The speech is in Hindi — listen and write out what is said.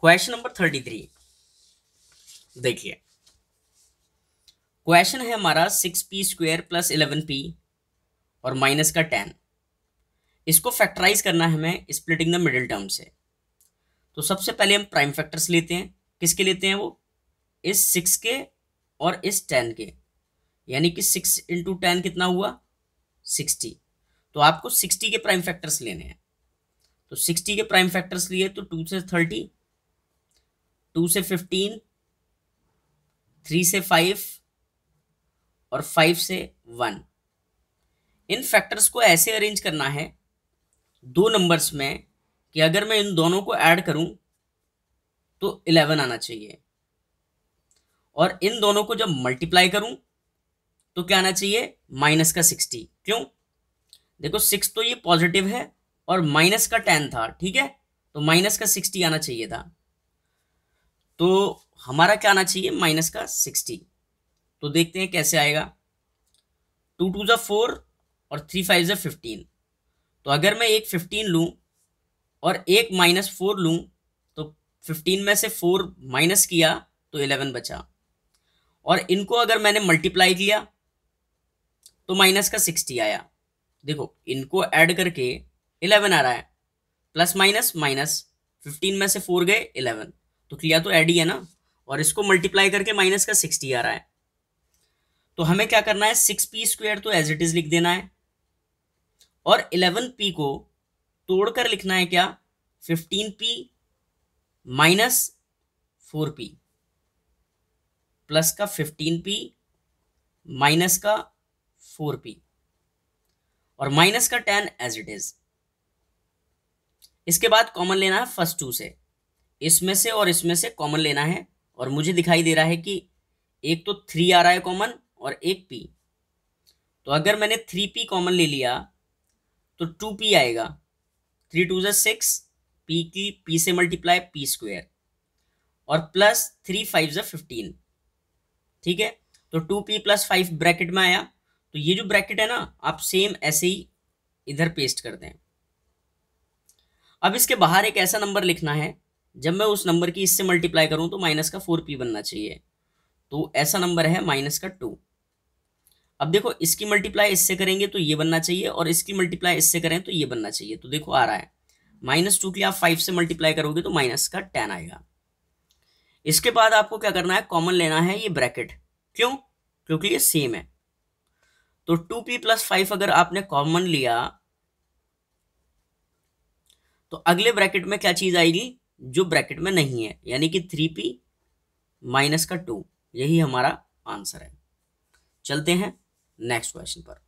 क्वेश्चन नंबर थर्टी थ्री देखिए क्वेश्चन है हमारा six P square plus eleven P और माइनस का टेन इसको फैक्टराइज करना है हमें स्प्लिटिंग द मिडिल टर्म से तो सबसे पहले हम प्राइम फैक्टर्स लेते हैं किसके लेते हैं वो इस सिक्स के और इस टेन के यानी कि सिक्स इंटू टेन कितना हुआ सिक्सटी तो आपको सिक्सटी के प्राइम फैक्टर्स लेने हैं तो सिक्सटी के प्राइम फैक्टर्स लिए तो टू से थर्टी टू से फिफ्टीन थ्री से फाइव और फाइव से वन इन फैक्टर्स को ऐसे अरेंज करना है दो नंबर्स में कि अगर मैं इन दोनों को ऐड करूं तो इलेवन आना चाहिए और इन दोनों को जब मल्टीप्लाई करूं तो क्या आना चाहिए माइनस का सिक्सटी क्यों देखो सिक्स तो ये पॉजिटिव है और माइनस का टेन था ठीक है तो माइनस का सिक्सटी आना चाहिए था तो हमारा क्या आना चाहिए माइनस का सिक्सटी तो देखते हैं कैसे आएगा टू टू ज़ा फोर और थ्री फाइव ज़ा फिफ्टीन तो अगर मैं एक फिफ्टीन लूँ और एक माइनस फोर लूँ तो फिफ्टीन में से फोर माइनस किया तो एलेवन बचा और इनको अगर मैंने मल्टीप्लाई किया तो माइनस का सिक्सटी आया देखो इनको ऐड करके इलेवन आ रहा है प्लस माइनस माइनस फिफ्टीन में से फोर गए इलेवन तो क्लियर तो एड ही है ना और इसको मल्टीप्लाई करके माइनस का सिक्सटी आ रहा है तो हमें क्या करना है सिक्स पी स्क्वेयर तो एज इट इज लिख देना है और इलेवन पी को तोड़कर लिखना है क्या fifteen P minus four P plus का फिफ्टीन पी माइनस का फोर पी और माइनस का टेन एज इट इज इसके बाद कॉमन लेना है फर्स्ट टू से इसमें से और इसमें से कॉमन लेना है और मुझे दिखाई दे रहा है कि एक तो थ्री आ रहा है कॉमन और एक पी तो अगर मैंने थ्री पी कॉमन ले लिया तो टू पी आएगा थ्री टू जिक्स सिक्स पी की पी से मल्टीप्लाई पी स्क्वेयर और प्लस थ्री फाइव ज़ा फिफ्टीन ठीक है तो two P plus five bracket में आया तो ये जो ब्रैकेट है ना आप सेम ऐसे ही इधर पेस्ट कर दें अब इसके बाहर एक ऐसा नंबर लिखना है जब मैं उस नंबर की इससे मल्टीप्लाई करूं तो माइनस का फोर पी बनना चाहिए तो ऐसा नंबर है माइनस का टू अब देखो इसकी मल्टीप्लाई इससे करेंगे तो ये बनना चाहिए और इसकी मल्टीप्लाई इससे करें तो ये बनना चाहिए तो देखो आ रहा है माइनस टू के लिए आप फाइव से मल्टीप्लाई करोगे तो माइनस का टेन आएगा इसके बाद आपको क्या करना है कॉमन लेना है ये ब्रैकेट क्यों क्योंकि ये सेम है तो टू पी प्लस फाइव अगर आपने कॉमन लिया तो अगले ब्रैकेट में क्या चीज आएगी जो ब्रैकेट में नहीं है यानी कि थ्री पी माइनस का टू यही हमारा आंसर है चलते हैं नेक्स्ट क्वेश्चन पर